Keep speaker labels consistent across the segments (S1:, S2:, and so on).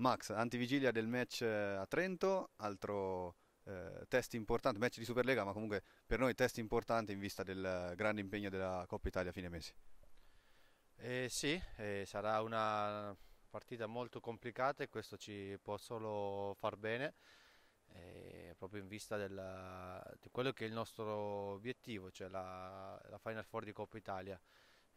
S1: Max, antivigilia del match eh, a Trento, altro eh, test importante, match di Superlega, ma comunque per noi test importante in vista del grande impegno della Coppa Italia a fine mese.
S2: Eh, sì, eh, sarà una partita molto complicata e questo ci può solo far bene, eh, proprio in vista della, di quello che è il nostro obiettivo, cioè la, la Final Four di Coppa Italia.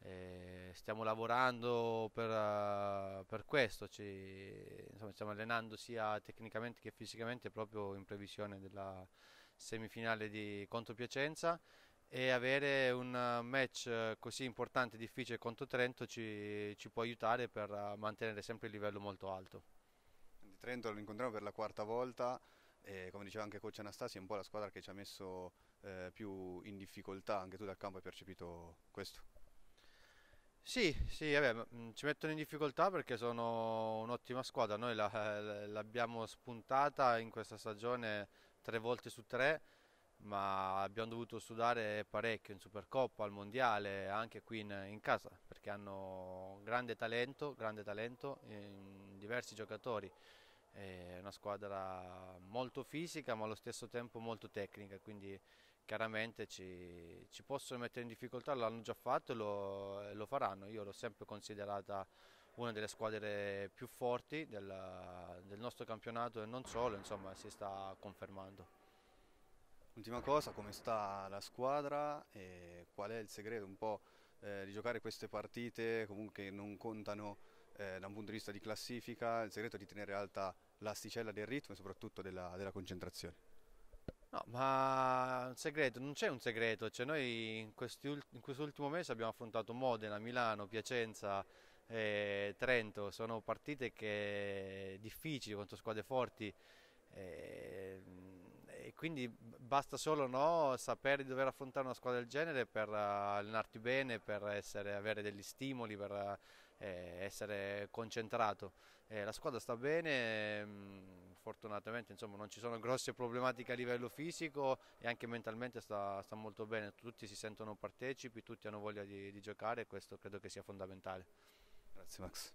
S2: Eh, stiamo lavorando per, uh, per questo, ci, insomma, stiamo allenando sia tecnicamente che fisicamente proprio in previsione della semifinale di contro Piacenza e avere un match così importante e difficile contro Trento ci, ci, può aiutare per eh, mantenere sempre il livello molto alto.
S1: Trento lo incontriamo per la quarta volta e come diceva anche coach Anastasia, è un po' la squadra che ci ha messo eh, più in difficoltà, anche tu dal campo hai percepito questo? Sì, sì, vabbè,
S2: ci mettono in difficoltà perché sono un'ottima squadra. Noi la- l'abbiamo spuntata in questa stagione tre volte su tre, ma abbiamo dovuto sudare parecchio in Supercoppa, al Mondiale, anche qui in, in casa, perché hanno grande talento, grande talento in diversi giocatori. È una squadra molto fisica, ma allo stesso tempo molto tecnica, quindi chiaramente ci, ci, possono mettere in difficoltà, l'hanno già fatto e lo, lo, faranno. Io l'ho sempre considerata una delle squadre più forti del, del nostro campionato e non solo,
S1: insomma si sta confermando. Ultima cosa, come sta la squadra e qual è il segreto un po' eh, di giocare queste partite comunque non contano eh, da un punto di vista di classifica, il segreto di tenere alta l'asticella del ritmo e soprattutto della, della concentrazione?
S2: No, ma il segreto non c'è un segreto, cioè noi in, in quest'ultimo mese abbiamo affrontato Modena, Milano, Piacenza, eh, Trento, sono partite che difficili contro squadre forti. Eh, e quindi basta solo no, sapere di dover affrontare una squadra del genere per eh, allenarti bene, per essere, avere degli stimoli, per eh, essere concentrato. Eh, la squadra sta bene, mm, fortunatamente insomma, non ci sono grosse problematiche a livello fisico e anche mentalmente sta, sta molto bene, tutti si sentono partecipi, tutti hanno voglia di, di giocare e questo credo che sia fondamentale.
S1: Grazie Max.